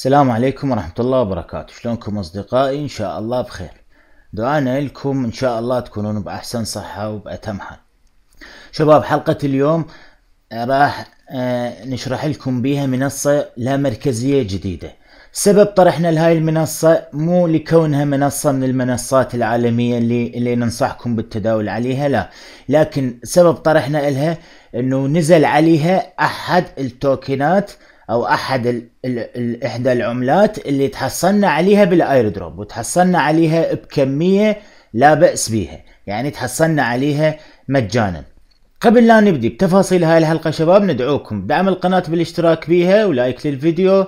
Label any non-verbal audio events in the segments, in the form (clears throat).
السلام عليكم ورحمة الله وبركاته شلونكم أصدقائي إن شاء الله بخير دعانا لكم إن شاء الله تكونون بأحسن صحة وبأتم حال شباب حلقة اليوم آه، راح آه، نشرح لكم بها منصة لا مركزية جديدة سبب طرحنا لهاي المنصة مو لكونها منصة من المنصات العالمية اللي, اللي ننصحكم بالتداول عليها لا لكن سبب طرحنا لها انه نزل عليها احد التوكنات او احد الـ الـ احدى العملات اللي تحصلنا عليها بالايردروب وتحصلنا عليها بكميه لا باس بها يعني تحصلنا عليها مجانا قبل لا نبدي بتفاصيل هاي الحلقه شباب ندعوكم دعم القناه بالاشتراك بيها ولايك للفيديو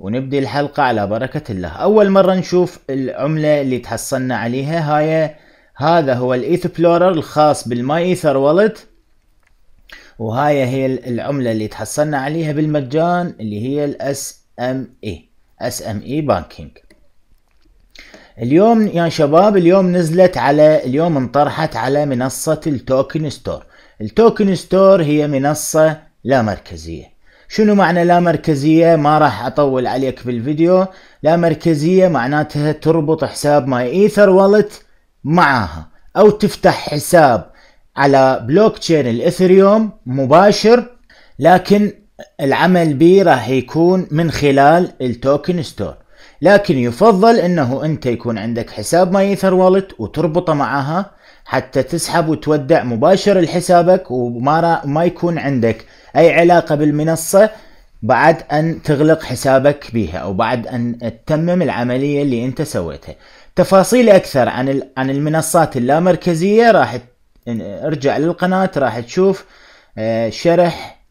ونبدي الحلقه على بركه الله اول مره نشوف العمله اللي تحصلنا عليها هاي هذا هو الايثبلورر الخاص بالماي ايثر والت وهاي هي العملة اللي تحصلنا عليها بالمجان اللي هي الاس ام اي اس ام اي اليوم يا شباب اليوم نزلت على اليوم انطرحت على منصة التوكن ستور التوكن ستور هي منصة لا مركزية شنو معنى لا مركزية ما راح اطول عليك بالفيديو لا مركزية معناتها تربط حساب ماي ايثر والت معاها او تفتح حساب على بلوك تشين الاثريوم مباشر لكن العمل به راح يكون من خلال التوكن ستور لكن يفضل انه انت يكون عندك حساب ماي ايثر والت وتربطه معها حتى تسحب وتودع مباشر لحسابك وما ما يكون عندك اي علاقه بالمنصه بعد ان تغلق حسابك بها او بعد ان تتمم العمليه اللي انت سويتها. تفاصيل اكثر عن عن المنصات اللامركزيه راح يعني ارجع للقناة راح تشوف آه، شرح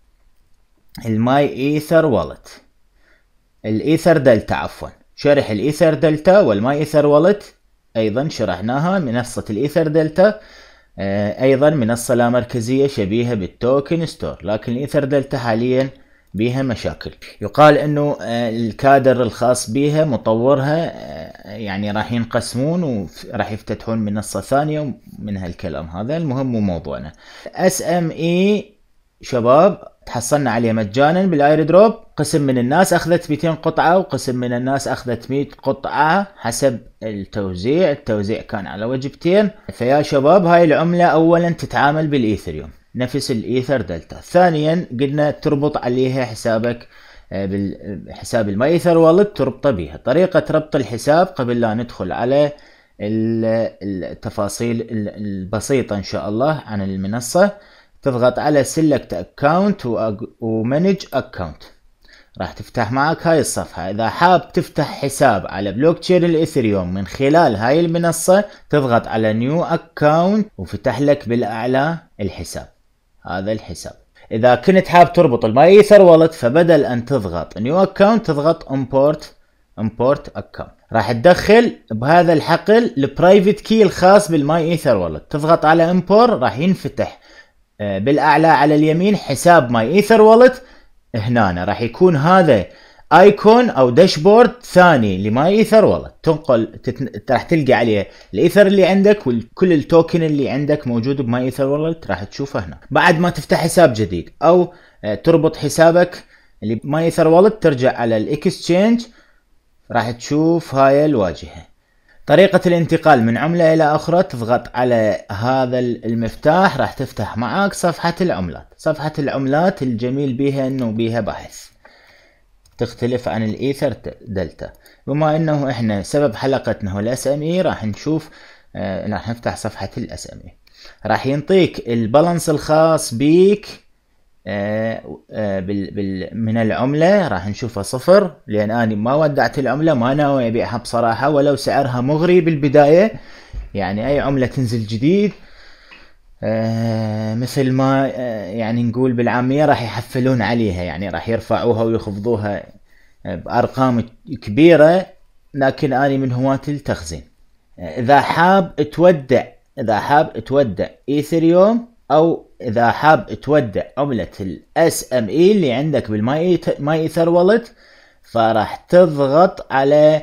الماي ايثر والت الايثر دلتا عفوا شرح الايثر دلتا والماي ايثر والت ايضا شرحناها منصة الايثر دلتا آه، ايضا منصة لا مركزية شبيهة بالتوكن ستور لكن الايثر دلتا حاليا بها مشاكل يقال انه آه، الكادر الخاص بها مطورها آه، يعني راح ينقسمون وراح يفتتحون منصة ثانية من هالكلام هذا المهم مو موضوعنا اس ام اي شباب تحصلنا عليه مجانا بالاير دروب قسم من الناس اخذت 200 قطعة وقسم من الناس اخذت 100 قطعة حسب التوزيع التوزيع كان على وجبتين فيا شباب هاي العملة اولا تتعامل بالايثريوم نفس الايثر دلتا ثانيا قلنا تربط عليها حسابك آه، بالحساب الماي ايثر والت تربطه بها طريقة ربط الحساب قبل لا ندخل على التفاصيل البسيطة ان شاء الله عن المنصة تضغط على select account و manage account راح تفتح معك هاي الصفحة إذا حاب تفتح حساب على بلوك تشين الإثريوم من خلال هاي المنصة تضغط على نيو أكاونت وفتح لك بالأعلى الحساب هذا الحساب اذا كنت حاب تربط المايثر والت فبدل ان تضغط نيو اكونت تضغط امبورت امبورت اكونت راح تدخل بهذا الحقل البرايفت كي الخاص بالماي ايثر والت تضغط على امبورت راح ينفتح آه، بالاعلى على اليمين حساب ماي ايثر والت هنا راح يكون هذا ايكون او داشبورد ثاني لماي ايثر والله تنقل تتن... راح تلقى عليه الايثر اللي عندك وكل التوكن اللي عندك موجود بماي ايثر والله راح تشوفه هنا بعد ما تفتح حساب جديد او آه، تربط حسابك اللي بماي ايثر والله ترجع على الاكسشينج راح تشوف هاي الواجهه طريقة الانتقال من عملة إلى أخرى تضغط على هذا المفتاح راح تفتح معك صفحة العملات صفحة العملات الجميل بها أنه بها بحث تختلف عن الايثر دلتا بما انه احنا سبب حلقتنا هو الاس ام اي راح نشوف آه راح نفتح صفحة الاس ام اي راح ينطيك البالانس الخاص بيك آه آه بال بال من العملة راح نشوفها صفر لأن أنا ما ودعت العملة ما ناوي أبيعها بصراحة ولو سعرها مغري بالبداية يعني أي عملة تنزل جديد آه، مثل ما آه، يعني نقول بالعاميه راح يحفلون عليها يعني راح يرفعوها ويخفضوها بارقام كبيره لكن انا من هواة التخزين آه، اذا حاب تودع اذا حاب تودع ايثريوم او اذا حاب تودع عمله الاس ام اي اللي عندك بالماي ماي ايثر والت فراح تضغط على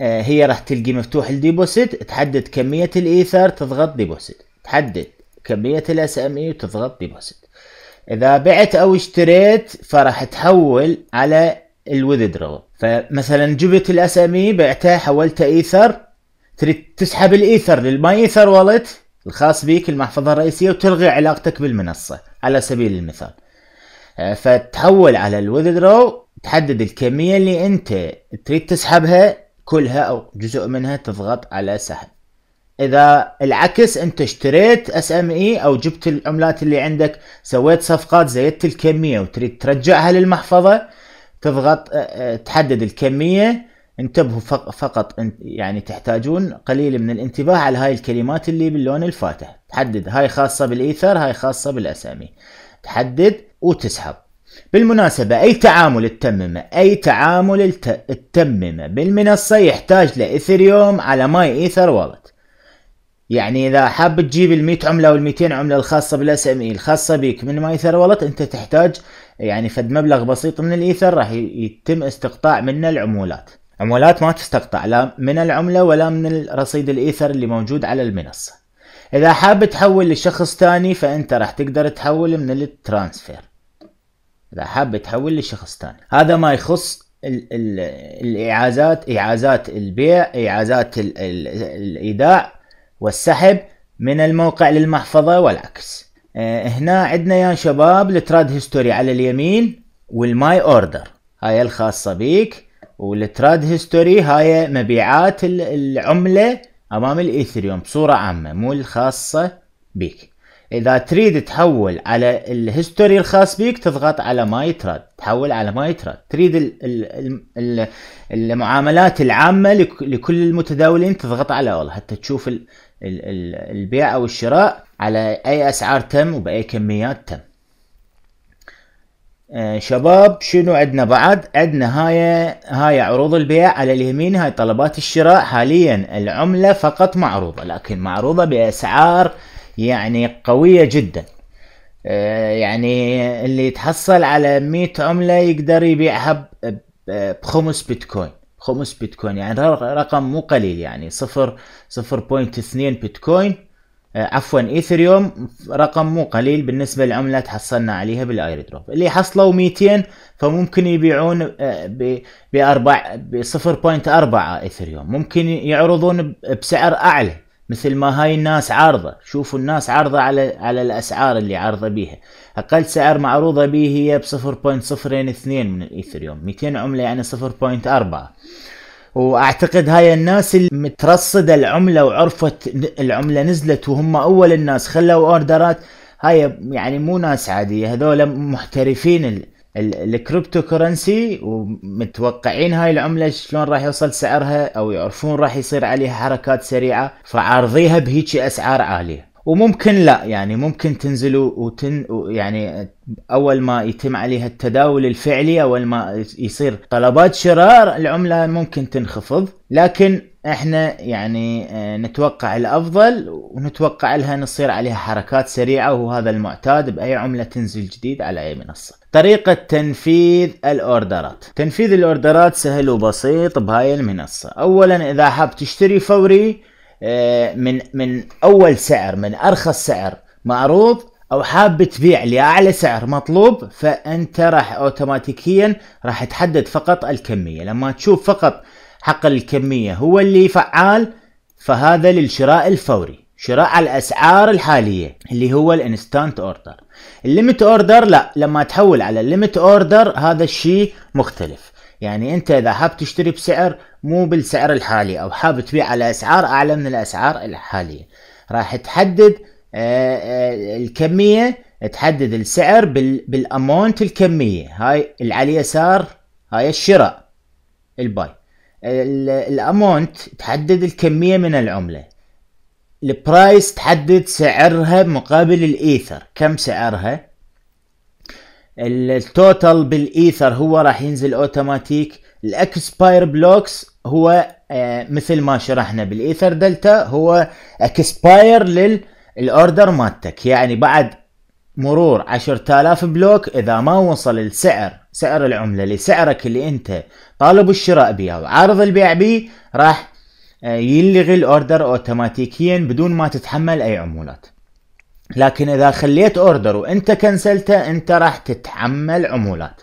هي راح تلقي مفتوح الديبوسيت تحدد كميه الايثر تضغط ديبوسيت تحدد كمية الاس ام اي وتضغط ديبوزيت اذا بعت او اشتريت فراح تحول على الوذدرو فمثلا جبت الاس ام اي بعته حولته ايثر تريد تسحب الايثر للماي ايثر والت الخاص بيك المحفظة الرئيسية وتلغي علاقتك بالمنصة على سبيل المثال آه، فتحول على الوذدرو تحدد الكمية اللي انت تريد تسحبها كلها او جزء منها تضغط على سحب اذا العكس انت اشتريت اس ام اي او جبت العملات اللي عندك سويت صفقات زيدت الكميه وتريد ترجعها للمحفظه تضغط آه، آه، تحدد الكميه انتبهوا فقط يعني تحتاجون قليل من الانتباه على هاي الكلمات اللي باللون الفاتح تحدد هاي خاصه بالايثر هاي خاصه بالاسامي e. تحدد وتسحب بالمناسبة أي تعامل التممة أي تعامل التممة بالمنصة يحتاج لإثريوم على ماي إيثر والت يعني اذا حاب تجيب ال100 عمله وال200 عمله الخاصه بالاس ام اي الخاصه بيك من ماي والت انت تحتاج يعني فد مبلغ بسيط من الايثر راح يتم استقطاع منه العمولات عمولات ما تستقطع لا من العمله ولا من رصيد الايثر اللي موجود على المنصه اذا حاب تحول لشخص ثاني فانت راح تقدر تحول من الترانسفير اذا حاب تحول لشخص ثاني هذا ما يخص الاعازات اعازات البيع اعازات الايداع والسحب من الموقع للمحفظة والعكس آه، هنا عندنا يا شباب التراد هيستوري على اليمين والماي اوردر هاي الخاصة بيك والتراد هيستوري هاي مبيعات العملة امام الايثريوم بصورة عامة مو الخاصة بيك اذا تريد تحول على الهيستوري الخاص بيك تضغط على ماي تراد تحول على ماي تراد تريد الـ الـ الـ المعاملات العامة لكل المتداولين تضغط على اول حتى تشوف البيع او الشراء على اي اسعار تم وباي كميات تم آه شباب شنو عندنا بعد عندنا هاي هاي عروض البيع على اليمين هاي طلبات الشراء حاليا العملة فقط معروضة لكن معروضة بأسعار يعني قوية جدا آه يعني اللي يتحصل على 100 عملة يقدر يبيعها بخمس بيتكوين خمس بيتكوين يعني رقم مو قليل يعني صفر صفر بوينت اثنين بيتكوين آه، عفوا ايثريوم رقم مو قليل بالنسبه لعمله تحصلنا عليها بالايردروب اللي حصلوا 200 فممكن يبيعون آه، بصفر ب 0.4 ايثريوم ممكن يعرضون بسعر اعلى مثل ما هاي الناس عارضة شوفوا الناس عارضة على على الأسعار اللي عارضة بيها أقل سعر معروضة به هي بصفر بوينت صفرين اثنين من الإيثريوم 200 عملة يعني صفر بوينت أربعة واعتقد هاي الناس اللي مترصدة العملة وعرفت العملة نزلت وهم أول الناس خلوا أوردرات هاي يعني مو ناس عادية هذول محترفين الكريبتو كرنسي ومتوقعين هاي العمله شلون راح يوصل سعرها او يعرفون راح يصير عليها حركات سريعه فعارضيها بهيجي اسعار عاليه وممكن لا يعني ممكن تنزل وتن يعني اول ما يتم عليها التداول الفعلي اول ما يصير طلبات شراء العمله ممكن تنخفض لكن احنا يعني آه، نتوقع الافضل ونتوقع لها نصير عليها حركات سريعه وهذا المعتاد باي عمله تنزل جديد على اي منصه. طريقة تنفيذ الاوردرات تنفيذ الاوردرات سهل وبسيط بهاي المنصة اولا اذا حاب تشتري فوري آه، من من اول سعر من ارخص سعر معروض او حاب تبيع لاعلى سعر مطلوب فانت راح اوتوماتيكيا راح تحدد فقط الكمية لما تشوف فقط حق الكمية هو اللي فعال فهذا للشراء الفوري شراء على الاسعار الحاليه اللي هو الانستانت اوردر الليمت اوردر لا لما تحول على الليمت اوردر هذا الشيء مختلف يعني انت اذا حاب تشتري بسعر مو بالسعر الحالي او حاب تبيع على اسعار اعلى من الاسعار الحاليه راح تحدد آه، آه، الكميه تحدد السعر بالامونت الكميه هاي اللي على اليسار هاي الشراء الباي الامونت تحدد الكميه من العمله البرايس تحدد سعرها مقابل الايثر كم سعرها التوتال بالايثر هو راح ينزل اوتوماتيك الاكسباير بلوكس هو آه، مثل ما شرحنا بالايثر دلتا هو اكسباير للاوردر مالتك يعني بعد مرور 10000 بلوك اذا ما وصل السعر سعر العمله لسعرك اللي انت طالب الشراء بيه او عارض البيع بيه راح آه، يلغي الاوردر اوتوماتيكيا بدون ما تتحمل اي عمولات لكن اذا خليت اوردر وانت كنسلته انت راح تتحمل عمولات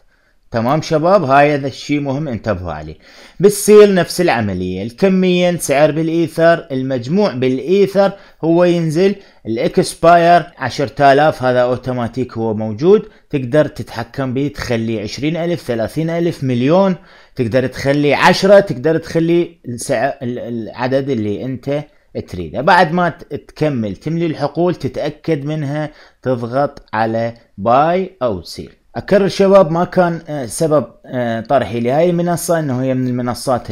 تمام شباب هاي هذا الشيء مهم انتبهوا عليه بالسيل نفس العملية الكمية سعر بالإيثر المجموع بالإيثر هو ينزل الاكسباير 10000 هذا اوتوماتيك هو موجود تقدر تتحكم به تخلي 20000 30000 مليون تقدر تخلي 10 تقدر تخلي السعر العدد اللي انت تريده بعد ما تكمل تملي الحقول تتأكد منها تضغط على باي أو سيل أكرر الشباب ما كان آه، سبب آه، طرحي لهذه المنصة أنه هي من المنصات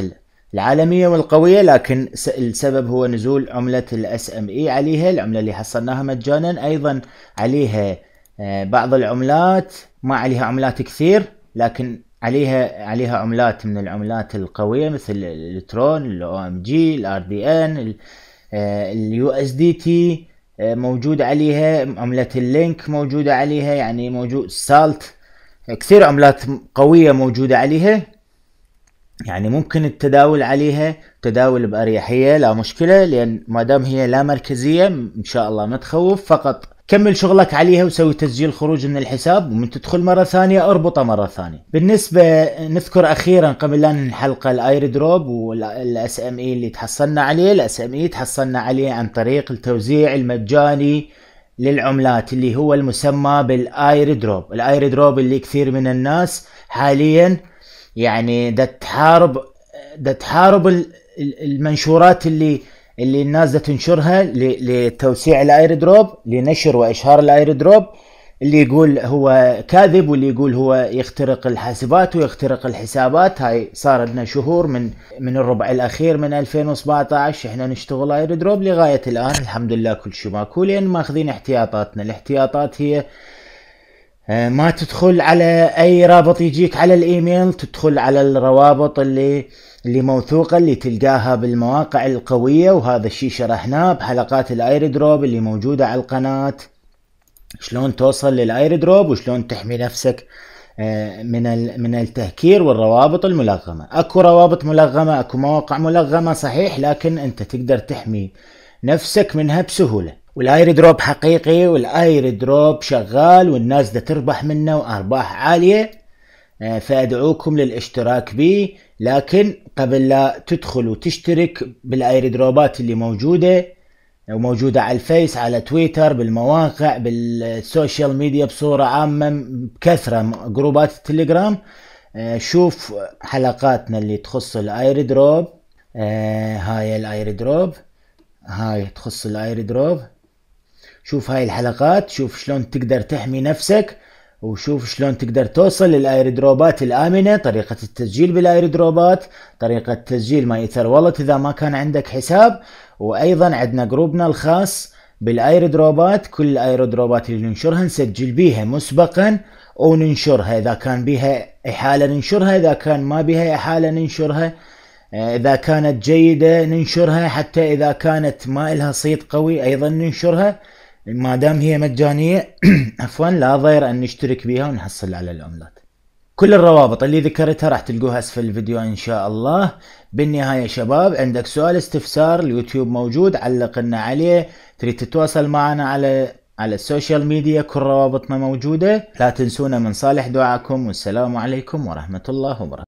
العالمية والقوية لكن السبب هو نزول عملة الاس ام اي e عليها العملة اللي حصلناها مجانا أيضا عليها آه، بعض العملات ما عليها عملات كثير لكن عليها عليها عملات من العملات القوية مثل الترون الاو ام جي الار دي ان اليو اس دي تي موجود عليها عملة اللينك موجودة عليها يعني موجود سالت كثير عملات قوية موجودة عليها يعني ممكن التداول عليها تداول بأريحية لا مشكلة لأن ما دام هي لا مركزية إن شاء الله ما تخوف فقط كمل شغلك عليها وسوي تسجيل خروج من الحساب ومن تدخل مرة ثانية اربطه مرة ثانية بالنسبة نذكر أخيرا قبل لا الحلقة الاير دروب والاس ام اي اللي تحصلنا عليه الاس ام اي e تحصلنا عليه عن طريق التوزيع المجاني للعملات اللي هو المسمى بالاير دروب الاير دروب اللي كثير من الناس حاليا يعني دا تحارب دا تحارب المنشورات اللي اللي الناس دا تنشرها لتوسيع الاير دروب لنشر واشهار الاير دروب اللي يقول هو كاذب واللي يقول هو يخترق الحاسبات ويخترق الحسابات هاي صار لنا شهور من من الربع الاخير من 2017 احنا نشتغل اير دروب لغايه الان الحمد لله كل شيء ماكو لان ماخذين احتياطاتنا الاحتياطات هي آه، ما تدخل على اي رابط يجيك على الايميل تدخل على الروابط اللي اللي موثوقه اللي تلقاها بالمواقع القويه وهذا الشيء شرحناه بحلقات الاير دروب اللي موجوده على القناه شلون توصل للايردروب وشلون تحمي نفسك آه، من من التهكير والروابط الملغمه، اكو روابط ملغمه، اكو مواقع ملغمه صحيح لكن انت تقدر تحمي نفسك منها بسهوله، والاير دروب حقيقي والاير دروب شغال والناس دا تربح منه وارباح عاليه آه، فادعوكم للاشتراك به لكن قبل لا تدخل وتشترك بالاير دروبات اللي موجوده وموجودة يعني على الفيس على تويتر بالمواقع بالسوشيال ميديا بصورة عامة بكثرة جروبات التليجرام آه، شوف حلقاتنا اللي تخص الاير دروب آه، هاي الاير دروب هاي تخص الاير دروب شوف هاي الحلقات شوف شلون تقدر تحمي نفسك وشوف شلون تقدر توصل دروبات الامنه طريقه التسجيل دروبات طريقه تسجيل ما يثر والله اذا ما كان عندك حساب وايضا عندنا جروبنا الخاص بالايردروبات كل الايردروبات اللي ننشرها نسجل بيها مسبقا وننشرها اذا كان بها احاله ننشرها اذا كان ما بها احاله ننشرها آه، اذا كانت جيده ننشرها حتى اذا كانت ما لها صيت قوي ايضا ننشرها ما دام هي مجانيه (clears throat) عفوا لا ضير ان نشترك بها ونحصل على العملات كل الروابط اللي ذكرتها راح تلقوها اسفل الفيديو ان شاء الله بالنهاية شباب عندك سؤال استفسار اليوتيوب موجود علق لنا عليه تريد تتواصل معنا على على السوشيال ميديا كل روابطنا موجودة لا تنسونا من صالح دعائكم والسلام عليكم ورحمة الله وبركاته